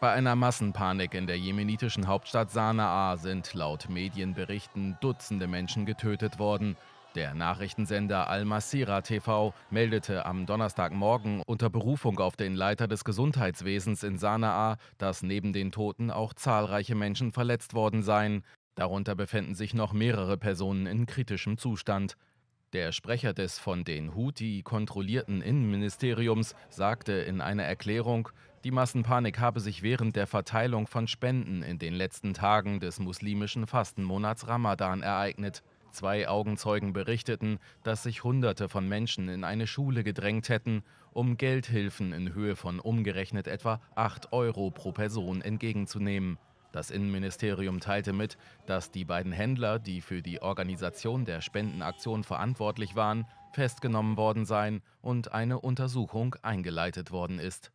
Bei einer Massenpanik in der jemenitischen Hauptstadt Sanaa sind laut Medienberichten Dutzende Menschen getötet worden. Der Nachrichtensender Al-Masira TV meldete am Donnerstagmorgen unter Berufung auf den Leiter des Gesundheitswesens in Sanaa, dass neben den Toten auch zahlreiche Menschen verletzt worden seien. Darunter befinden sich noch mehrere Personen in kritischem Zustand. Der Sprecher des von den Houthi kontrollierten Innenministeriums sagte in einer Erklärung, die Massenpanik habe sich während der Verteilung von Spenden in den letzten Tagen des muslimischen Fastenmonats Ramadan ereignet. Zwei Augenzeugen berichteten, dass sich Hunderte von Menschen in eine Schule gedrängt hätten, um Geldhilfen in Höhe von umgerechnet etwa 8 Euro pro Person entgegenzunehmen. Das Innenministerium teilte mit, dass die beiden Händler, die für die Organisation der Spendenaktion verantwortlich waren, festgenommen worden seien und eine Untersuchung eingeleitet worden ist.